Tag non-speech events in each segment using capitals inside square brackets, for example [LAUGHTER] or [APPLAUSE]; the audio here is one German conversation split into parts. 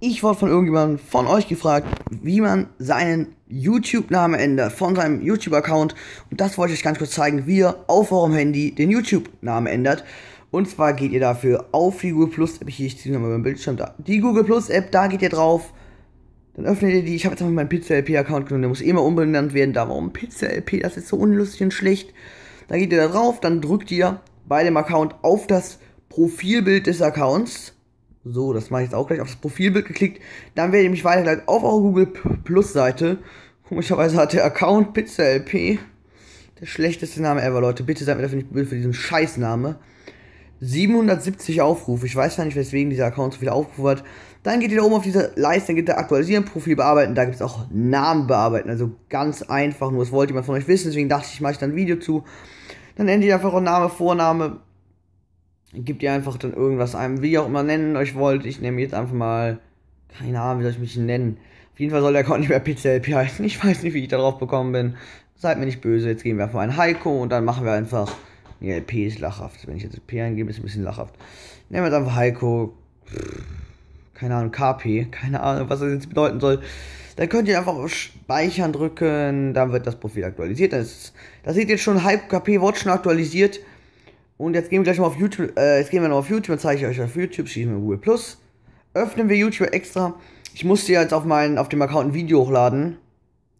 Ich wurde von irgendjemandem von euch gefragt, wie man seinen YouTube-Namen ändert von seinem YouTube-Account. Und das wollte ich euch ganz kurz zeigen, wie ihr auf eurem Handy den YouTube-Namen ändert. Und zwar geht ihr dafür auf die Google Plus App. Hier, ich ziehe nochmal meinen Bildschirm da. Die Google Plus App, da geht ihr drauf. Dann öffnet ihr die. Ich habe jetzt einfach meinen Pizza LP Account genommen. Der muss eh umbenannt werden. Da, warum Pizza LP? Das ist so unlustig und schlecht. Dann geht ihr da drauf. Dann drückt ihr bei dem Account auf das Profilbild des Accounts. So, das mache ich jetzt auch gleich auf das Profilbild geklickt. Dann werde ich mich weitergeleitet auf eure Google Plus Seite. Komischerweise hat der Account PizzaLP. Der schlechteste Name ever, Leute. Bitte seid mir dafür nicht böse für diesen Scheißname. 770 Aufrufe. Ich weiß ja nicht, weswegen dieser Account so viele Aufrufe hat. Dann geht ihr da oben auf diese Leiste, dann geht ihr aktualisieren, Profil bearbeiten. Da gibt es auch Namen bearbeiten. Also ganz einfach. Nur das wollte jemand von euch wissen. Deswegen dachte ich, mache ich dann ein Video zu. Dann ändert ihr einfach eure Name, Vorname, gebt ihr einfach dann irgendwas einem, wie ihr auch immer nennen euch wollt. Ich nehme jetzt einfach mal, keine Ahnung, wie soll ich mich nennen. Auf jeden Fall soll der Account [LAUGHS] nicht mehr PCLP heißen. Ich weiß nicht, wie ich darauf gekommen bin. Seid mir nicht böse. Jetzt gehen wir einfach mal einen Heiko und dann machen wir einfach. Nee, LP ist lachhaft. Wenn ich jetzt P eingebe, ist es ein bisschen lachhaft. Nehmen wir jetzt einfach Heiko. Keine Ahnung, KP. Keine Ahnung, was das jetzt bedeuten soll. Dann könnt ihr einfach auf Speichern drücken. Dann wird das Profil aktualisiert. Da seht ihr schon, Heiko KP wurde schon aktualisiert. Und jetzt gehen wir gleich mal auf YouTube. Äh, jetzt gehen wir noch auf YouTube und zeige ich euch auf YouTube. Schieben wir Google Plus. Öffnen wir YouTube extra. Ich musste jetzt auf meinen, auf dem Account ein Video hochladen.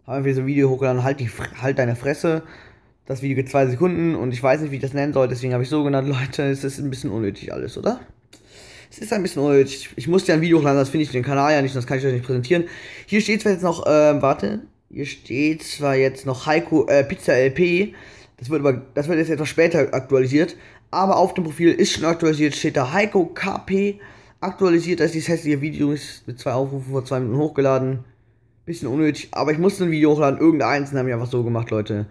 Haben wir so ein Video hochgeladen, halt, die, halt deine Fresse. Das Video geht zwei Sekunden und ich weiß nicht, wie ich das nennen soll, deswegen habe ich so genannt, [LAUGHS] Leute, es ist ein bisschen unnötig alles, oder? Es ist ein bisschen unnötig. Ich musste ja ein Video hochladen, das finde ich den Kanal ja nicht, das kann ich euch nicht präsentieren. Hier steht zwar jetzt noch, ähm, warte, hier steht zwar jetzt noch Heiko, äh, Pizza LP, das wird, aber, das wird jetzt etwas später aktualisiert. Aber auf dem Profil ist schon aktualisiert, steht da Heiko KP. Aktualisiert, dass dieses hässliche Video ist mit zwei Aufrufen vor zwei Minuten hochgeladen. Bisschen unnötig, aber ich musste ein Video hochladen. Irgendeins habe ich einfach so gemacht, Leute.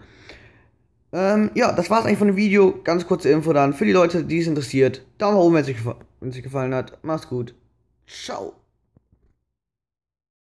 Ähm, ja, das war's eigentlich von dem Video. Ganz kurze Info dann für die Leute, die es interessiert. Daumen hoch, wenn es euch gefallen hat. Macht's gut. Ciao.